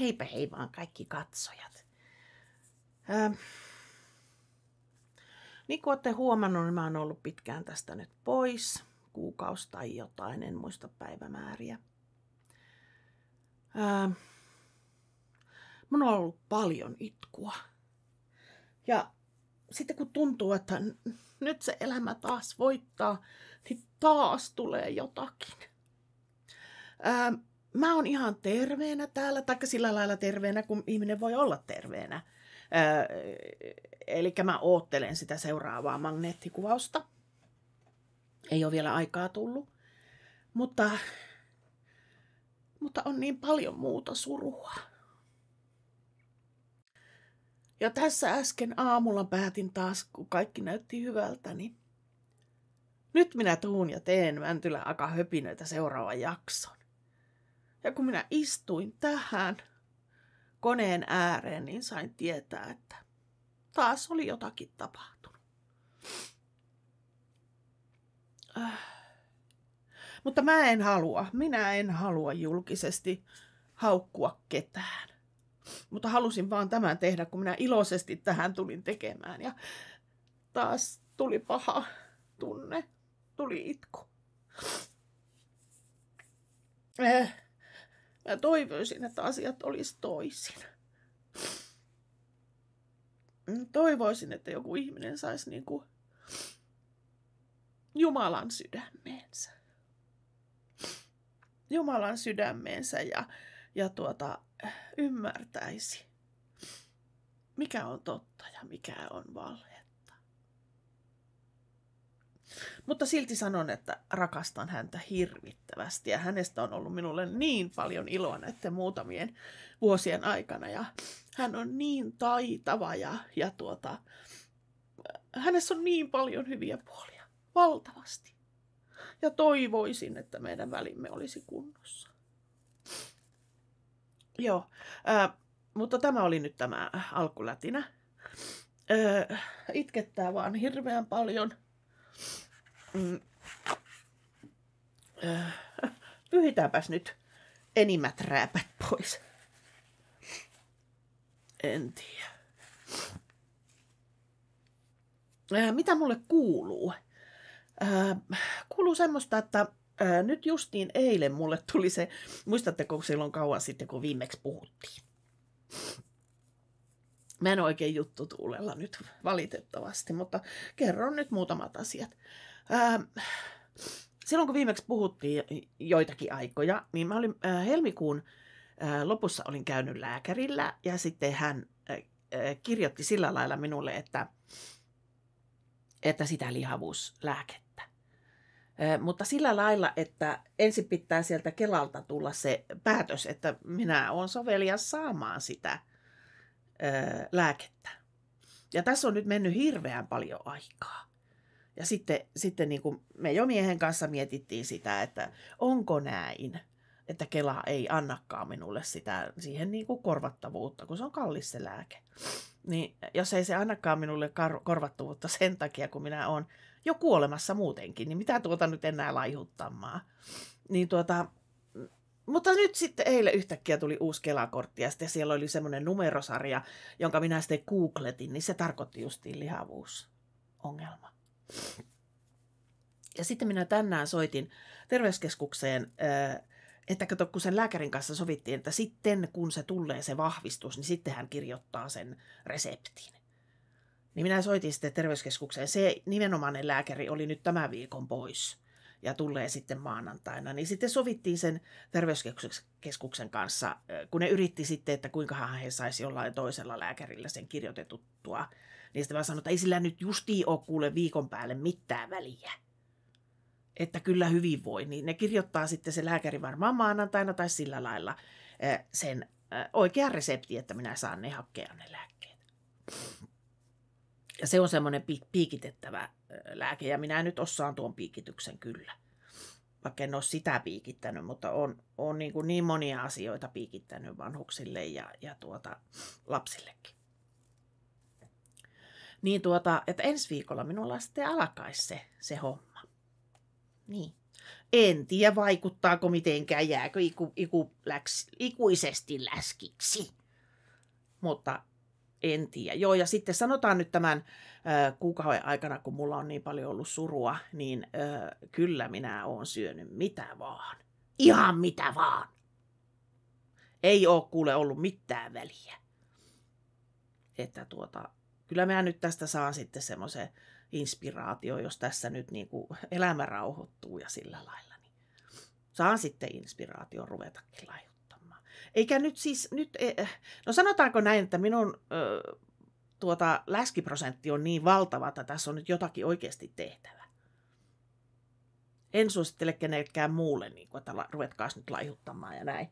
Heipä hei vaan kaikki katsojat. Ähm. Niin kuin olette huomannut, niin mä oon ollut pitkään tästä nyt pois. Kuukausi tai jotain, en muista päivämääriä. Ähm. Mun on ollut paljon itkua. Ja sitten kun tuntuu, että nyt se elämä taas voittaa, niin taas tulee jotakin. Ähm mä oon ihan terveenä täällä, taikka sillä lailla terveenä, kun ihminen voi olla terveenä. Öö, eli mä oottelen sitä seuraavaa magneettikuvausta. Ei ole vielä aikaa tullut. Mutta, mutta on niin paljon muuta surua. Ja tässä äsken aamulla päätin taas, kun kaikki näytti hyvältä, niin nyt minä tuun ja teen Mäntylä Aka Höpinöitä seuraavan jakson. Ja kun minä istuin tähän koneen ääreen, niin sain tietää, että taas oli jotakin tapahtunut. Äh. Mutta mä en halua, minä en halua julkisesti haukkua ketään. Mutta halusin vaan tämän tehdä, kun minä iloisesti tähän tulin tekemään. Ja taas tuli paha tunne, tuli itku. Äh. Mä toivoisin, että asiat olisi toisin. Toivoisin, että joku ihminen saisi niin kuin Jumalan sydämeensä. Jumalan sydämeensä ja, ja tuota, ymmärtäisi, mikä on totta ja mikä on valhe. Mutta silti sanon, että rakastan häntä hirvittävästi ja hänestä on ollut minulle niin paljon iloa näiden muutamien vuosien aikana. Ja hän on niin taitava ja, ja tuota, hänessä on niin paljon hyviä puolia. Valtavasti. Ja toivoisin, että meidän välimme olisi kunnossa. Joo, äh, mutta tämä oli nyt tämä alkulätinä. Äh, itkettää vaan hirveän paljon. Mm. Äh, Pyhitäänpäs nyt enimmät rääpät pois. En tiedä. Äh, mitä mulle kuuluu? Äh, kuuluu semmoista, että nyt justiin eilen mulle tuli se, muistatteko silloin kauan sitten, kun viimeksi puhuttiin? Mä en oikein juttu tuulella nyt valitettavasti, mutta kerron nyt muutamat asiat. Öö, silloin kun viimeksi puhuttiin joitakin aikoja, niin mä olin ää, öö, helmikuun öö, lopussa olin käynyt lääkärillä ja sitten hän kirjoitti sillä lailla minulle, että, että sitä lihavuuslääkettä. Ää, mutta sillä lailla, että ensin pitää sieltä Kelalta tulla se päätös, että minä olen sovelias saamaan sitä lääkettä. Ja tässä on nyt mennyt hirveän paljon aikaa. Ja sitten, sitten niin kuin me jo miehen kanssa mietittiin sitä, että onko näin, että Kela ei annakaan minulle sitä siihen niin kuin korvattavuutta, kun se on kallis se lääke. Niin jos ei se annakaan minulle kar- korvattavuutta sen takia, kun minä olen jo kuolemassa muutenkin, niin mitä tuota nyt enää laihuttamaan. Niin tuota, mutta nyt sitten eilen yhtäkkiä tuli uusi Kelakortti ja sitten siellä oli semmoinen numerosarja, jonka minä sitten googletin, niin se tarkoitti justiin lihavuusongelma. Ja sitten minä tänään soitin terveyskeskukseen, äh, että kato, kun sen lääkärin kanssa sovittiin, että sitten kun se tulee se vahvistus, niin sitten hän kirjoittaa sen reseptin. Niin minä soitin sitten terveyskeskukseen. Se nimenomainen lääkäri oli nyt tämän viikon pois ja tulee sitten maanantaina. Niin sitten sovittiin sen terveyskeskuksen kanssa, äh, kun ne yritti sitten, että kuinka he saisi jollain toisella lääkärillä sen kirjoitettua niin sitten vaan sanoin, että ei sillä nyt justiin ole kuule viikon päälle mitään väliä. Että kyllä hyvin voi. Niin ne kirjoittaa sitten se lääkäri varmaan maanantaina tai sillä lailla eh, sen eh, oikean resepti, että minä saan ne hakea ne lääkkeet. Ja se on semmoinen piikitettävä eh, lääke, ja minä nyt osaan tuon piikityksen kyllä. Vaikka en ole sitä piikittänyt, mutta on, on niin, kuin niin monia asioita piikittänyt vanhuksille ja, ja tuota, lapsillekin. Niin tuota, että ensi viikolla minulla sitten alkaisi se, se homma. Niin. En tiedä vaikuttaako mitenkään, jääkö iku, iku, läks, ikuisesti läskiksi. Mutta en tiedä. Joo, ja sitten sanotaan nyt tämän äh, kuukauden aikana, kun mulla on niin paljon ollut surua, niin äh, kyllä minä oon syönyt mitä vaan. Ihan mitä vaan. Ei ole kuule ollut mitään väliä. Että tuota, kyllä minä nyt tästä saan sitten semmoisen inspiraatio, jos tässä nyt niin kuin elämä rauhoittuu ja sillä lailla. Niin saan sitten inspiraatio ruvetakin laihuttamaan. Eikä nyt siis, nyt, e, eh, no sanotaanko näin, että minun ö, tuota, läskiprosentti on niin valtava, että tässä on nyt jotakin oikeasti tehtävä. En suosittele kenellekään muulle, niin kuin, että ruvetkaas nyt laihuttamaan ja näin,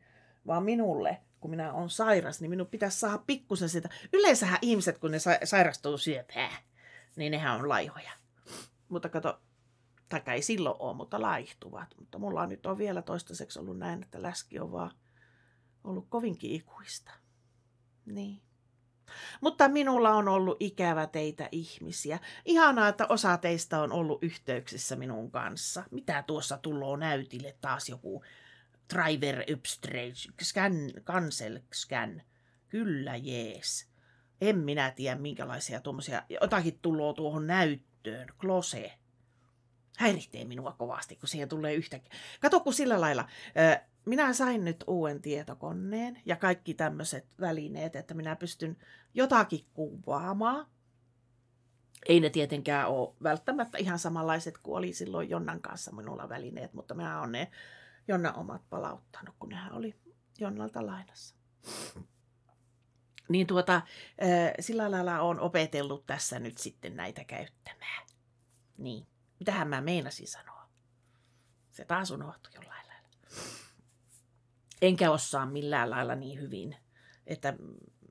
vaan minulle – kun minä olen sairas, niin minun pitäisi saada pikkusen sitä. Yleensähän ihmiset, kun ne sa- sairastuu syöpää, niin nehän on laihoja. Mutta kato, tai ei silloin ole, mutta laihtuvat. Mutta mulla on nyt on vielä toistaiseksi ollut näin, että läski on vaan ollut kovinkin ikuista. Niin. Mutta minulla on ollut ikävä teitä ihmisiä. Ihanaa, että osa teistä on ollut yhteyksissä minun kanssa. Mitä tuossa tulloo näytille taas joku driver upstreet, scan, cancel scan. Kyllä jees. En minä tiedä minkälaisia tuommoisia, jotakin tuloa tuohon näyttöön, klose. Häiritsee minua kovasti, kun siihen tulee yhtäkkiä. Kato, kun sillä lailla, minä sain nyt uuden tietokoneen ja kaikki tämmöiset välineet, että minä pystyn jotakin kuvaamaan. Ei ne tietenkään ole välttämättä ihan samanlaiset kuin oli silloin Jonnan kanssa minulla välineet, mutta minä olen ne Jonna omat palauttanut, kun nehän oli Jonnalta lainassa. Niin tuota, sillä lailla on opetellut tässä nyt sitten näitä käyttämään. Niin. Mitähän mä meinasin sanoa? Se taas unohtui jollain lailla. Enkä osaa millään lailla niin hyvin, että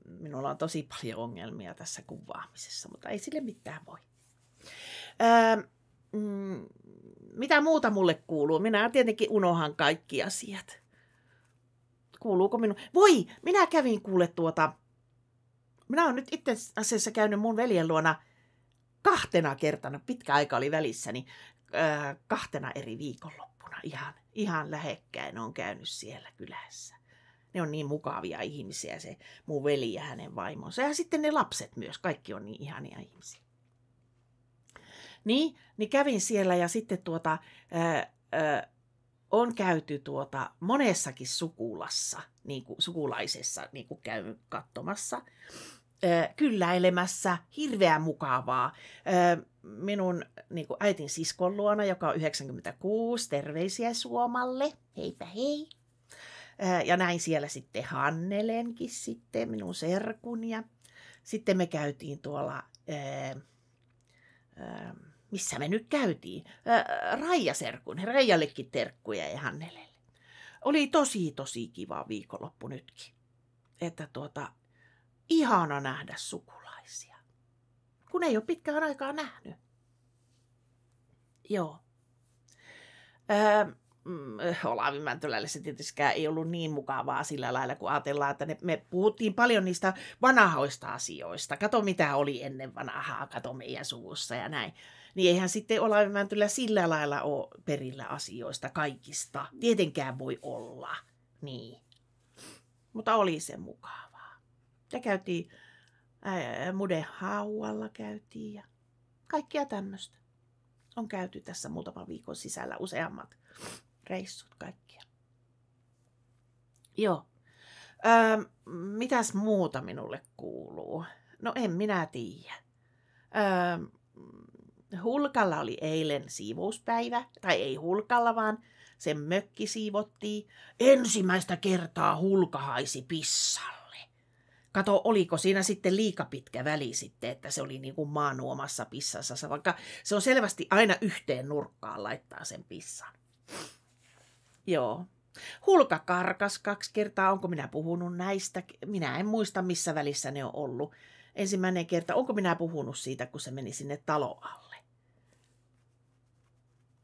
minulla on tosi paljon ongelmia tässä kuvaamisessa, mutta ei sille mitään voi. Öö, mm, mitä muuta mulle kuuluu? Minä tietenkin unohan kaikki asiat. Kuuluuko minun? Voi, minä kävin kuule tuota... Minä olen nyt itse asiassa käynyt mun veljen luona kahtena kertana, pitkä aika oli välissä, niin äh, kahtena eri viikonloppuna ihan, ihan lähekkäin on käynyt siellä kylässä. Ne on niin mukavia ihmisiä, se mun veli ja hänen vaimonsa. Ja sitten ne lapset myös, kaikki on niin ihania ihmisiä. Niin, niin kävin siellä ja sitten tuota, ää, ää, on käyty tuota monessakin sukulassa, niin kuin sukulaisessa niin kuin käyn katsomassa, ää, kylläilemässä, hirveän mukavaa. Ää, minun niin kuin äitin siskon luona, joka on 96, terveisiä Suomalle, heipä hei. ja näin siellä sitten Hannelenkin sitten, minun serkun ja sitten me käytiin tuolla... ää, missä me nyt käytiin. Ää, Raija serkun, Raijallekin terkkuja ja hänelle. Oli tosi, tosi kiva viikonloppu nytkin. Että tuota, ihana nähdä sukulaisia. Kun ei ole pitkään aikaa nähnyt. Joo. Öö, mm, eh, Olavi Mäntylälle se tietysti ei ollut niin mukavaa sillä lailla, kun ajatellaan, että ne, me puhuttiin paljon niistä vanahoista asioista. Kato, mitä oli ennen vanhaa, kato meidän suvussa ja näin. Niin eihän sitten Olavi Mäntylä sillä lailla ole perillä asioista kaikista. Tietenkään voi olla. Niin. Mutta oli se mukavaa. Ja käytiin ää, Mude Haualla käytiin ja kaikkia tämmöistä on käyty tässä muutama viikon sisällä useammat reissut kaikkia. Joo. Öö, mitäs muuta minulle kuuluu? No en minä tiedä. Öö, hulkalla oli eilen siivouspäivä, tai ei hulkalla, vaan sen mökki siivottiin. Ensimmäistä kertaa hulka haisi pissalle. Kato, oliko siinä sitten liika pitkä väli sitten, että se oli niin kuin maanuomassa pissassa, vaikka se on selvästi aina yhteen nurkkaan laittaa sen pissan. Joo. Hulka karkas kaksi kertaa, onko minä puhunut näistä? Minä en muista, missä välissä ne on ollut. Ensimmäinen kerta, onko minä puhunut siitä, kun se meni sinne taloalle?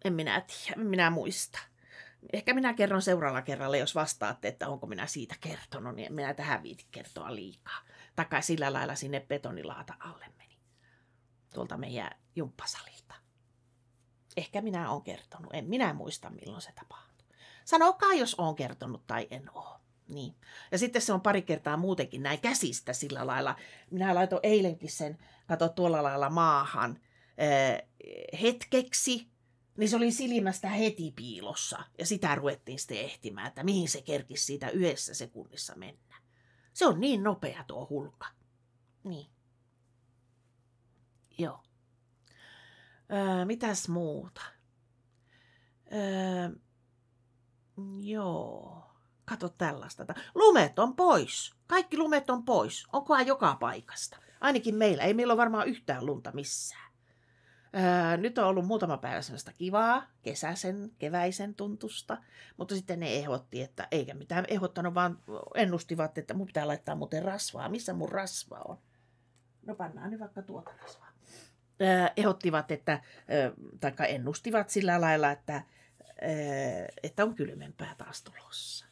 En minä tiedä, en minä muista. Ehkä minä kerron seuraavalla kerralla, jos vastaatte, että onko minä siitä kertonut, niin en minä tähän viiti kertoa liikaa. Takai sillä lailla sinne betonilaata alle meni. Tuolta meidän jumppasalilta. Ehkä minä olen kertonut, en minä muista milloin se tapahtui. Sanokaa, jos on kertonut tai en oo. Niin. Ja sitten se on pari kertaa muutenkin näin käsistä sillä lailla. Minä laitoin eilenkin sen, kato tuolla lailla maahan, öö, hetkeksi, niin se oli silmästä heti piilossa. Ja sitä ruvettiin sitten ehtimään, että mihin se kerkisi siitä yhdessä sekunnissa mennä. Se on niin nopea tuo hulka. Niin. Joo. Öö, mitäs muuta? Öö, Mm, joo. Kato tällaista. Lumet on pois. Kaikki lumet on pois. Onkohan joka paikasta? Ainakin meillä. Ei meillä ole varmaan yhtään lunta missään. Öö, nyt on ollut muutama päivä sellaista kivaa, kesäisen, keväisen tuntusta, mutta sitten ne ehotti, että eikä mitään ehottanut, vaan ennustivat, että mun pitää laittaa muuten rasvaa. Missä mun rasva on? No pannaan nyt vaikka tuota rasvaa. Öö, ehottivat, että, öö, tai ennustivat sillä lailla, että että on kylmempää taas tulossa.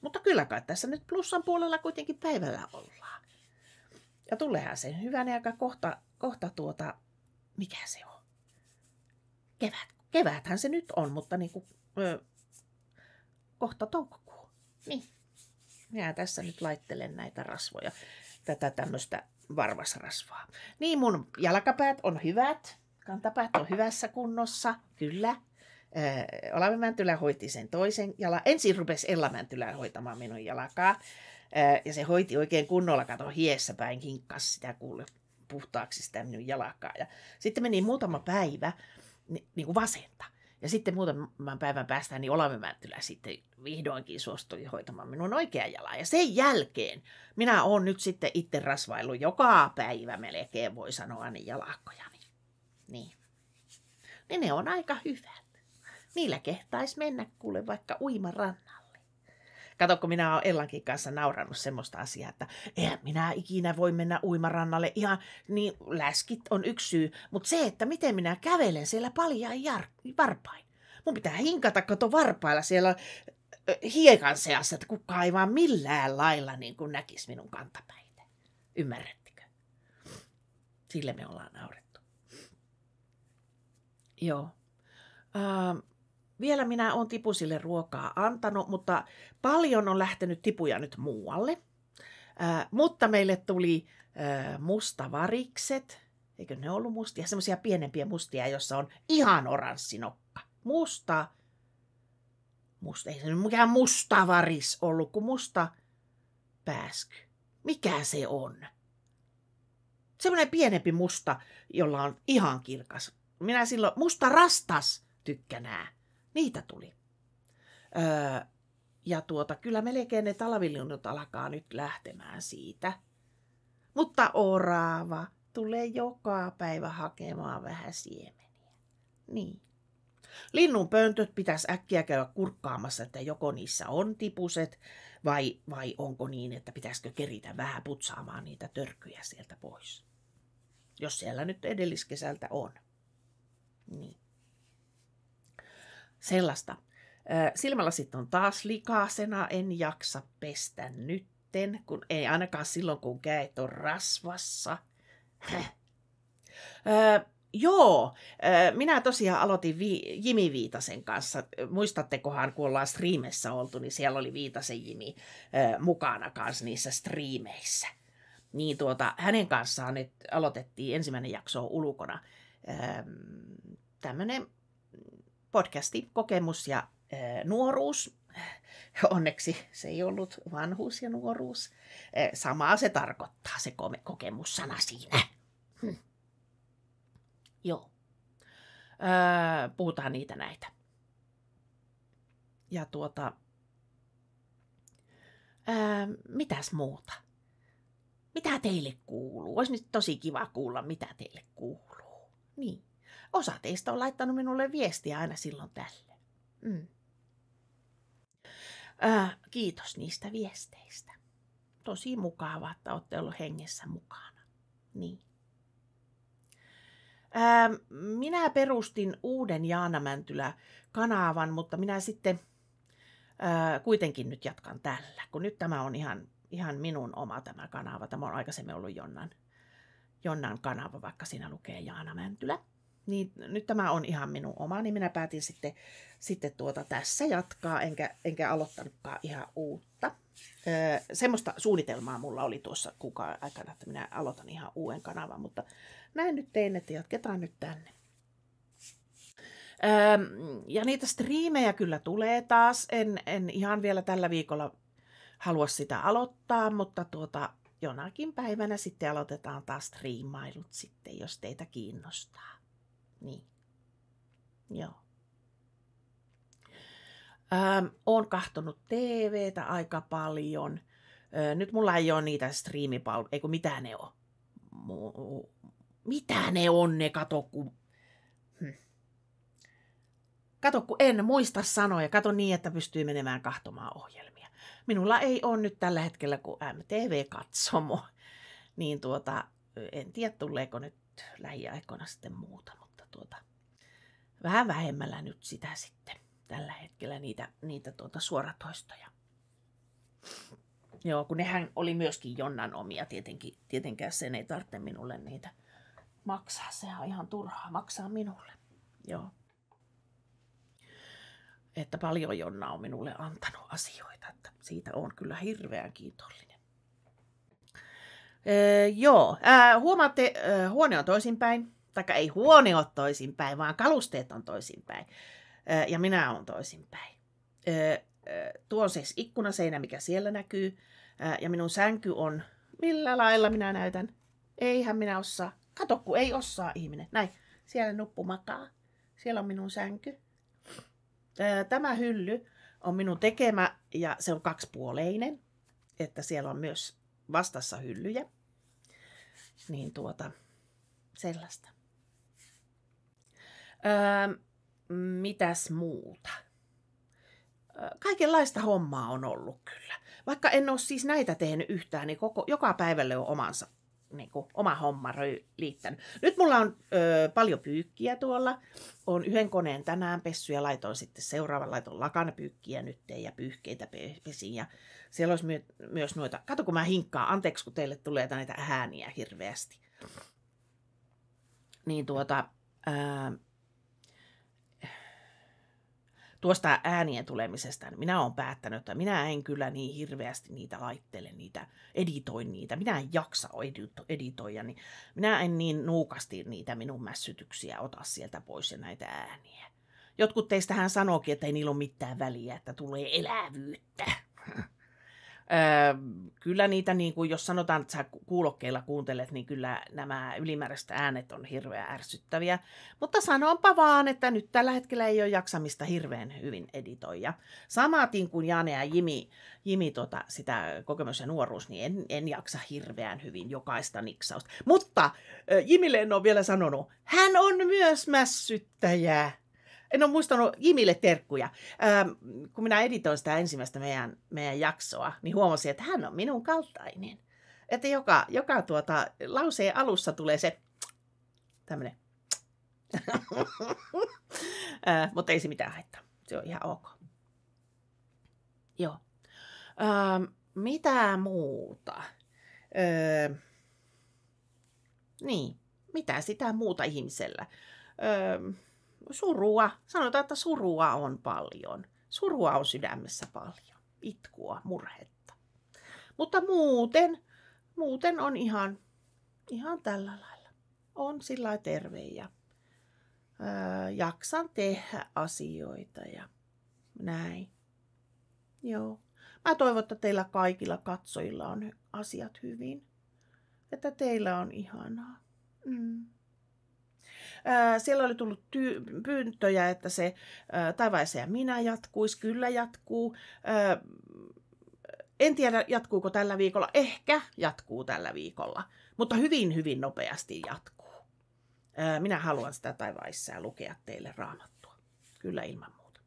Mutta kyllä kai tässä nyt plussan puolella kuitenkin päivällä ollaan. Ja tuleehan sen hyvän aika kohta, kohta tuota, mikä se on? Kevät. Keväthän se nyt on, mutta niin kuin, ö, kohta toukokuu. Niin. Minä tässä nyt laittelen näitä rasvoja, tätä tämmöistä varvasrasvaa. Niin mun jalkapäät on hyvät, kantapäät on hyvässä kunnossa, kyllä. Öö, Olavi Mäntylä hoiti sen toisen jalan. Ensin rupesi Ella Mäntylä hoitamaan minun jalkaa. Öö, ja se hoiti oikein kunnolla, kato hiessä päin, hinkkas sitä kuule puhtaaksi sitä minun jalkaa. Ja sitten meni muutama päivä ni- niin kuin vasenta. Ja sitten muutaman päivän päästä niin Olavi Mäntylä sitten vihdoinkin suostui hoitamaan minun oikea jalan. Ja sen jälkeen minä olen nyt sitten itse rasvaillut joka päivä melkein, voi sanoa, niin jalakkojani. Niin. Niin ne on aika hyvät. Niillä kehtais mennä kuule vaikka uimarannalle. Kato, kun minä olen Ellankin kanssa naurannut semmoista asiaa, että eihän minä ikinä voi mennä uimarannalle. Ihan niin läskit on yksi syy, mutta se, että miten minä kävelen siellä paljaan jar- varpain. Mun pitää hinkata kato varpailla siellä hiekan seassa, että kukaan ei vaan millään lailla niin kuin näkisi minun kantapäitä. Ymmärrättekö? Sille me ollaan naurettu. Joo. Ähm, vielä minä olen tipusille ruokaa antanut, mutta paljon on lähtenyt tipuja nyt muualle. Äh, mutta meille tuli äh, mustavarikset, eikö ne ollut mustia? Semmoisia pienempiä mustia, jossa on ihan oranssinokka. Musta, musta, ei se nyt mikään mustavaris ollut, kuin musta pääsky. Mikä se on? Semmoinen pienempi musta, jolla on ihan kirkas. Minä silloin, musta rastas tykkänää. Niitä tuli. Öö, ja tuota, kyllä melkein ne talvilinnut alkaa nyt lähtemään siitä. Mutta oraava tulee joka päivä hakemaan vähän siemeniä. Niin. Linnun pöntöt pitäisi äkkiä käydä kurkkaamassa, että joko niissä on tipuset vai, vai onko niin, että pitäisikö keritä vähän putsaamaan niitä törkyjä sieltä pois. Jos siellä nyt edelliskesältä on. Niin. Sellaista. Silmälasit on taas likaasena, en jaksa pestä nytten, kun ei ainakaan silloin, kun käet on rasvassa. joo, minä tosiaan aloitin vi- Jimi Viitasen kanssa. Muistattekohan, kun ollaan striimessä oltu, niin siellä oli Viitasen Jimi mukana kanssa niissä striimeissä. Niin tuota, hänen kanssaan nyt aloitettiin ensimmäinen jakso ulkona. Öö, tämmöinen podcasti Kokemus ja äh, nuoruus. Onneksi se ei ollut vanhuus ja nuoruus. Äh, samaa se tarkoittaa, se kome- kokemussana siinä. Hm. Joo. Äh, puhutaan niitä näitä. Ja tuota... Äh, mitäs muuta? Mitä teille kuuluu? Olisi nyt tosi kiva kuulla, mitä teille kuuluu. Niin. Osa teistä on laittanut minulle viestiä aina silloin tälle. Mm. Äh, kiitos niistä viesteistä. Tosi mukavaa, että olette olleet hengessä mukana. Niin. Äh, minä perustin uuden Jaana Mäntylä-kanavan, mutta minä sitten äh, kuitenkin nyt jatkan tällä, kun nyt tämä on ihan, ihan minun oma tämä kanava. Tämä on aikaisemmin ollut Jonnan, Jonnan kanava, vaikka siinä lukee Jaana Mäntylä niin nyt tämä on ihan minun oma, niin minä päätin sitten, sitten tuota tässä jatkaa, enkä, enkä aloittanutkaan ihan uutta. Öö, semmoista suunnitelmaa mulla oli tuossa kukaan aikana, että minä aloitan ihan uuden kanavan, mutta näin nyt tein, että jatketaan nyt tänne. Öö, ja niitä striimejä kyllä tulee taas. En, en ihan vielä tällä viikolla halua sitä aloittaa, mutta tuota, jonakin päivänä sitten aloitetaan taas striimailut sitten, jos teitä kiinnostaa. Niin. Joo. Ähm, olen kahtonut TVtä aika paljon. Äh, nyt mulla ei ole niitä striimipalveluja, eikö mitä ne on. Mu- mitä ne on ne, kato kun... Hm. Kato kun en muista sanoja, kato niin, että pystyy menemään kahtomaan ohjelmia. Minulla ei ole nyt tällä hetkellä kuin MTV-katsomo, niin tuota, en tiedä tuleeko nyt lähiaikoina sitten muuta, mutta tuota, vähän vähemmällä nyt sitä sitten tällä hetkellä niitä, niitä tuota suoratoistoja. Joo, kun nehän oli myöskin Jonnan omia, tietenkin, tietenkään sen ei tarvitse minulle niitä maksaa, se on ihan turhaa maksaa minulle. Joo. Että paljon Jonna on minulle antanut asioita, että siitä on kyllä hirveän kiitollinen. Ee, öö, joo, ää, huomaatte, öö, huone on toisinpäin taikka ei huone ole toisinpäin, vaan kalusteet on toisinpäin. Ja minä olen toisinpäin. Tuo on siis ikkunaseinä, mikä siellä näkyy. Ja minun sänky on, millä lailla minä näytän. Eihän minä osaa. Kato, kun ei osaa ihminen. Näin, siellä nuppu makaa. Siellä on minun sänky. Tämä hylly on minun tekemä ja se on kaksipuoleinen. Että siellä on myös vastassa hyllyjä. Niin tuota, sellaista. Öö, mitäs muuta? Öö, kaikenlaista hommaa on ollut kyllä. Vaikka en ole siis näitä tehnyt yhtään, niin koko, joka päivälle on omansa, niin kuin, oma homma liittänyt. Nyt mulla on ö, öö, paljon pyykkiä tuolla. on yhden koneen tänään pessy ja laitoin sitten seuraavan laiton pyykkiä nyt ja pyyhkeitä pesin. Ja siellä olisi my- myös noita, kato kun mä hinkkaan, anteeksi kun teille tulee näitä ääniä hirveästi. Niin tuota, ää, öö, tuosta äänien tulemisesta, niin minä olen päättänyt, että minä en kyllä niin hirveästi niitä laittele, niitä editoin niitä. Minä en jaksa edito- editoida, niin minä en niin nuukasti niitä minun mässytyksiä ota sieltä pois ja näitä ääniä. Jotkut teistähän sanookin, että ei niillä ole mitään väliä, että tulee elävyyttä. Öö, kyllä niitä, niin kuin, jos sanotaan, että sä kuulokkeilla kuuntelet, niin kyllä nämä ylimääräiset äänet on hirveän ärsyttäviä. Mutta sanonpa vaan, että nyt tällä hetkellä ei ole jaksamista hirveän hyvin editoida. Samaatin kuin Jane ja Jimi, Jimi tota, sitä kokemus ja nuoruus, niin en, en jaksa hirveän hyvin jokaista niksausta. Mutta öö, Jimille en ole vielä sanonut, hän on myös mässyttäjä en ole muistanut Jimille terkkuja. Ähm, kun minä editoin sitä ensimmäistä meidän, meidän jaksoa, niin huomasin, että hän on minun kaltainen. Että joka, joka tuota, lauseen alussa tulee se tämmöinen. äh, mutta ei se mitään haittaa. Se on ihan ok. Joo. Ähm, mitä muuta? Öö, niin, mitä sitä muuta ihmisellä? Öö, surua, sanotaan, että surua on paljon. Surua on sydämessä paljon, itkua, murhetta. Mutta muuten, muuten on ihan, ihan tällä lailla. On sillä terve ja ää, jaksan tehdä asioita ja näin. Joo. Mä toivon, että teillä kaikilla katsojilla on asiat hyvin. Että teillä on ihanaa. Mm. Äh, siellä oli tullut ty- pyyntöjä, että se ää, äh, Taivaissa ja minä jatkuisi, kyllä jatkuu. Ää, äh, en tiedä, jatkuuko tällä viikolla. Ehkä jatkuu tällä viikolla, mutta hyvin, hyvin nopeasti jatkuu. Ää, minä haluan sitä Taivaissa lukea teille raamattua. Kyllä ilman muuta.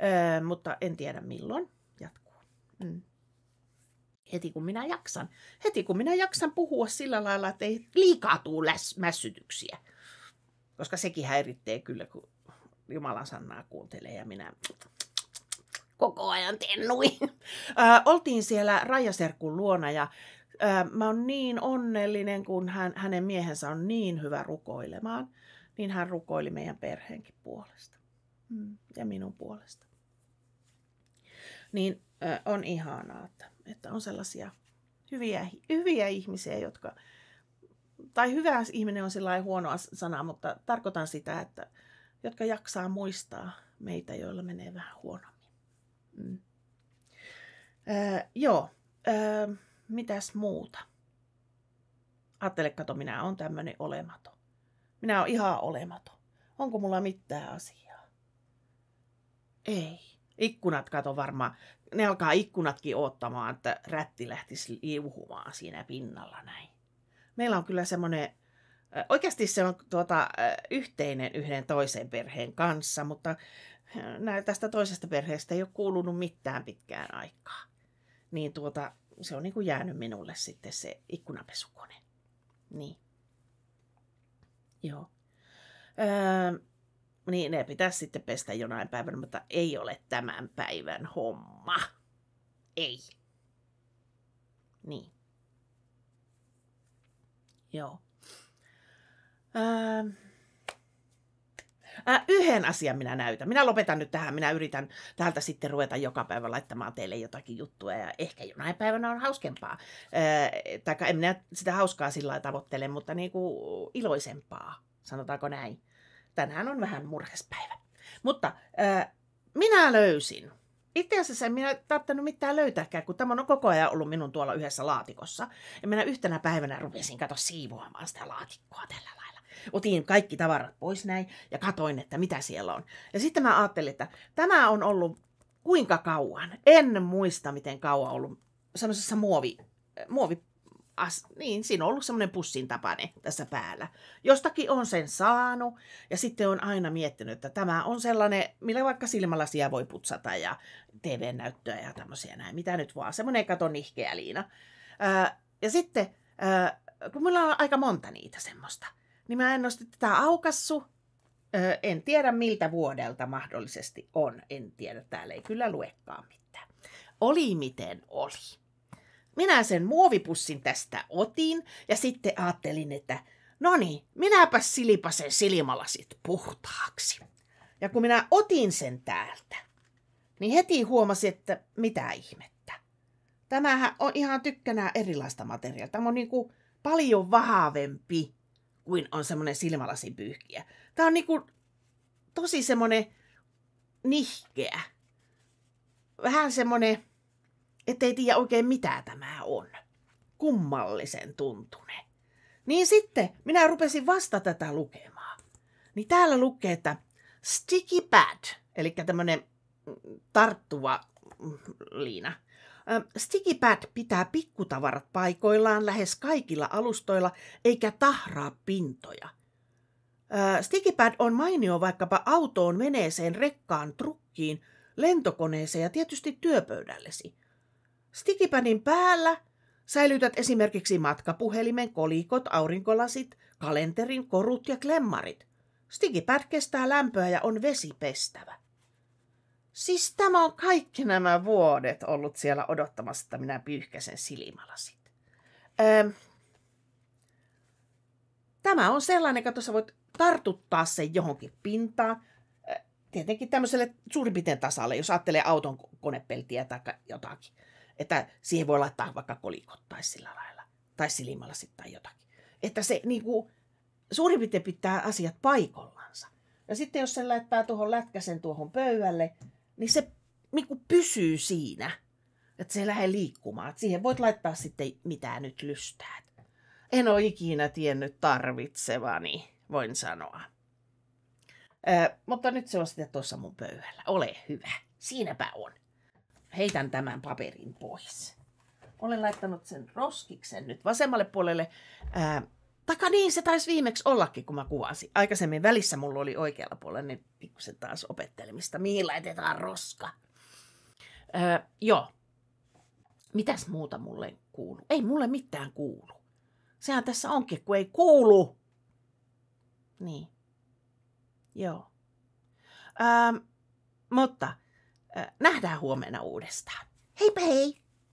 Ää, mutta en tiedä milloin jatkuu. Mm heti kun minä jaksan. Heti kun minä jaksan puhua sillä lailla, että ei liikaa tule läs- mässytyksiä koska sekin häiritsee kyllä, kun Jumalan sanaa kuuntelee ja minä koko ajan tennui. oltiin siellä Rajaserkun luona ja mä oon niin onnellinen, kun hän, hänen miehensä on niin hyvä rukoilemaan, niin hän rukoili meidän perheenkin puolesta mm. ja minun puolesta. Niin on ihanaa, että, että on sellaisia hyviä, hyviä ihmisiä, jotka tai hyvä ihminen on sillä huono sana, mutta tarkoitan sitä, että jotka jaksaa muistaa meitä, joilla menee vähän huonommin. Mm. Öö, joo, öö, mitäs muuta? Ajattele, kato, minä olen tämmöinen olematon. Minä olen ihan olematon. Onko mulla mitään asiaa? Ei. Ikkunat kato varmaan, ne alkaa ikkunatkin ottamaan, että rätti lähtisi liuhumaan siinä pinnalla näin meillä on kyllä semmoinen, oikeasti se on tuota, yhteinen yhden toisen perheen kanssa, mutta tästä toisesta perheestä ei ole kuulunut mitään pitkään aikaa. Niin tuota, se on niin kuin jäänyt minulle sitten se ikkunapesukone. Niin. Joo. Öö, niin ne pitäisi sitten pestä jonain päivänä, mutta ei ole tämän päivän homma. Ei. Niin. Joo. Ähm. Äh, yhden asian minä näytän. Minä lopetan nyt tähän. Minä yritän täältä sitten ruveta joka päivä laittamaan teille jotakin juttua. Ja ehkä jonain päivänä on hauskempaa. Äh, tai en minä sitä hauskaa sillä lailla tavoittele, mutta niin kuin iloisempaa. Sanotaanko näin. Tänään on vähän murhespäivä. Mutta äh, minä löysin itse asiassa en minä tarvinnut mitään löytääkään, kun tämä on koko ajan ollut minun tuolla yhdessä laatikossa. Ja minä yhtenä päivänä rupesin kato siivoamaan sitä laatikkoa tällä lailla. Otin kaikki tavarat pois näin ja katoin, että mitä siellä on. Ja sitten mä ajattelin, että tämä on ollut kuinka kauan. En muista, miten kauan ollut semmoisessa muovi, muovi as, niin, siinä on ollut semmoinen pussin tapane tässä päällä. Jostakin on sen saanut ja sitten on aina miettinyt, että tämä on sellainen, millä vaikka silmälasia voi putsata ja TV-näyttöä ja tämmöisiä näin. Mitä nyt vaan, semmoinen katon ihkeä liina. Öö, ja sitten, öö, kun mulla on aika monta niitä semmoista, niin mä en ole tätä aukassu. Öö, en tiedä miltä vuodelta mahdollisesti on, en tiedä, täällä ei kyllä luekaan mitään. Oli miten oli minä sen muovipussin tästä otin ja sitten ajattelin, että no niin, minäpä silipasen silmälasit puhtaaksi. Ja kun minä otin sen täältä, niin heti huomasin, että mitä ihmettä. Tämähän on ihan tykkänä erilaista materiaalia. Tämä on niin kuin paljon vahvempi kuin on semmoinen silmälasipyyhkiä. Tämä on niin kuin tosi semmoinen nihkeä. Vähän semmoinen ettei tiedä oikein mitä tämä on. Kummallisen tuntune. Niin sitten minä rupesin vasta tätä lukemaan. Niin täällä lukee, että sticky pad, eli tämmöinen mm, tarttuva mm, liina. Sticky pad pitää pikkutavarat paikoillaan lähes kaikilla alustoilla eikä tahraa pintoja. Sticky pad on mainio vaikkapa autoon, veneeseen, rekkaan, trukkiin, lentokoneeseen ja tietysti työpöydällesi – Stikipadin päällä säilytät esimerkiksi matkapuhelimen, kolikot, aurinkolasit, kalenterin, korut ja klemmarit. Stikipad kestää lämpöä ja on vesipestävä. Siis tämä on kaikki nämä vuodet ollut siellä odottamassa, että minä pyyhkäsen silmälasit. Ähm. tämä on sellainen, että sä voit tartuttaa sen johonkin pintaan. Tietenkin tämmöiselle suurin piirtein tasalle, jos ajattelee auton konepeltiä tai jotakin. Että siihen voi laittaa vaikka kolikot tai sillä lailla. Tai sitten tai jotakin. Että se niin kuin, suurin piirtein pitää asiat paikollansa. Ja sitten jos sen laittaa tuohon lätkäsen tuohon pöydälle, niin se niin kuin pysyy siinä. Että se ei lähde liikkumaan. Et siihen voit laittaa sitten mitä nyt lystäät. En ole ikinä tiennyt tarvitsevani, voin sanoa. Ö, mutta nyt se on sitten tuossa mun pöydällä. Ole hyvä. Siinäpä on heitän tämän paperin pois. Olen laittanut sen roskiksen nyt vasemmalle puolelle. Ää, taka niin, se taisi viimeksi ollakin, kun mä kuvasin. Aikaisemmin välissä mulla oli oikealla puolella, niin pikkusen taas opettelemista, mihin laitetaan roska. Ää, joo. Mitäs muuta mulle kuuluu? Ei mulle mitään kuulu. Sehän tässä onkin, kun ei kuulu. Niin. Joo. Ää, mutta nähdään huomenna uudestaan. Heipä hei!